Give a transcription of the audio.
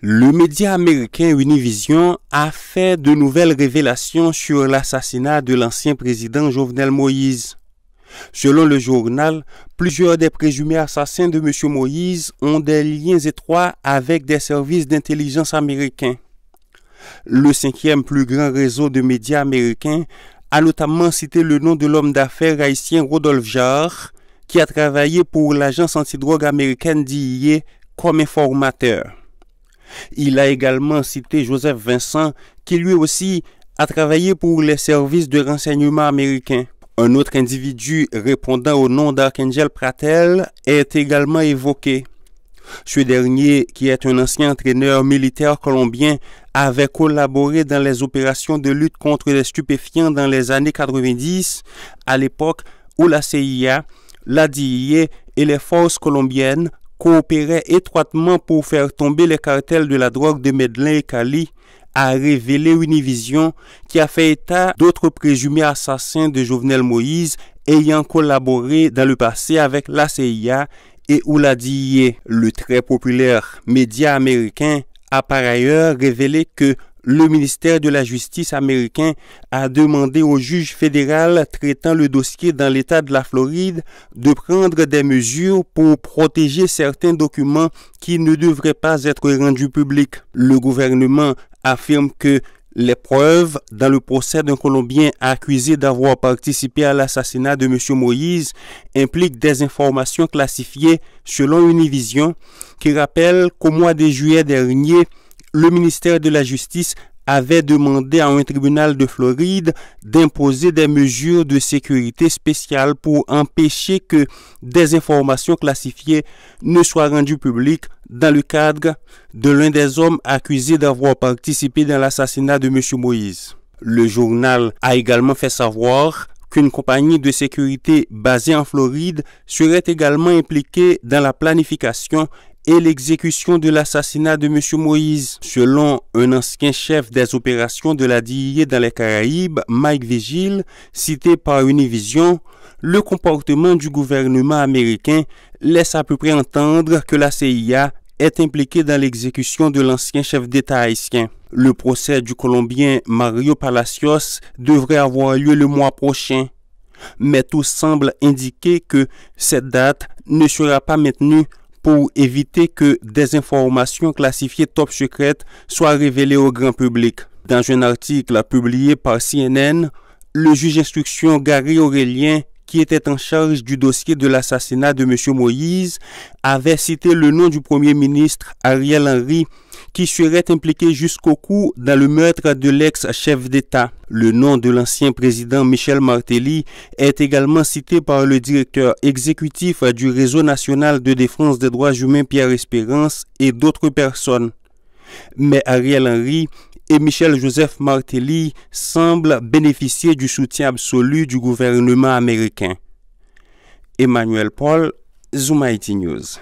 Le média américain Univision a fait de nouvelles révélations sur l'assassinat de l'ancien président Jovenel Moïse. Selon le journal, plusieurs des présumés assassins de M. Moïse ont des liens étroits avec des services d'intelligence américains. Le cinquième plus grand réseau de médias américains a notamment cité le nom de l'homme d'affaires haïtien Rodolphe Jarre, qui a travaillé pour l'agence antidrogue américaine DIA e comme informateur. Il a également cité Joseph Vincent, qui lui aussi a travaillé pour les services de renseignement américains. Un autre individu répondant au nom d'Archangel Pratel est également évoqué. Ce dernier, qui est un ancien entraîneur militaire colombien, avait collaboré dans les opérations de lutte contre les stupéfiants dans les années 90, à l'époque où la CIA, la DIA et les forces colombiennes coopérait étroitement pour faire tomber les cartels de la drogue de Medellin et Cali, a révélé Univision qui a fait état d'autres présumés assassins de Jovenel Moïse ayant collaboré dans le passé avec la CIA et Ouladiye, le très populaire média américain, a par ailleurs révélé que le ministère de la Justice américain a demandé au juge fédéral traitant le dossier dans l'État de la Floride de prendre des mesures pour protéger certains documents qui ne devraient pas être rendus publics. Le gouvernement affirme que les preuves dans le procès d'un Colombien accusé d'avoir participé à l'assassinat de M. Moïse impliquent des informations classifiées selon Univision qui rappelle qu'au mois de juillet dernier, le ministère de la Justice avait demandé à un tribunal de Floride d'imposer des mesures de sécurité spéciales pour empêcher que des informations classifiées ne soient rendues publiques dans le cadre de l'un des hommes accusés d'avoir participé dans l'assassinat de M. Moïse. Le journal a également fait savoir qu'une compagnie de sécurité basée en Floride serait également impliquée dans la planification et l'exécution de l'assassinat de M. Moïse. Selon un ancien chef des opérations de la DIA dans les Caraïbes, Mike Vigil, cité par Univision, le comportement du gouvernement américain laisse à peu près entendre que la CIA est impliquée dans l'exécution de l'ancien chef d'État haïtien. Le procès du Colombien Mario Palacios devrait avoir lieu le mois prochain mais tout semble indiquer que cette date ne sera pas maintenue pour éviter que des informations classifiées top secrètes soient révélées au grand public. Dans un article publié par CNN, le juge d'instruction Gary Aurélien qui était en charge du dossier de l'assassinat de M. Moïse, avait cité le nom du Premier ministre Ariel Henry, qui serait impliqué jusqu'au cou dans le meurtre de l'ex-chef d'État. Le nom de l'ancien président Michel Martelly est également cité par le directeur exécutif du Réseau national de défense des droits humains Pierre Espérance et d'autres personnes. Mais Ariel Henry et Michel-Joseph Martelly semble bénéficier du soutien absolu du gouvernement américain. Emmanuel Paul, IT News.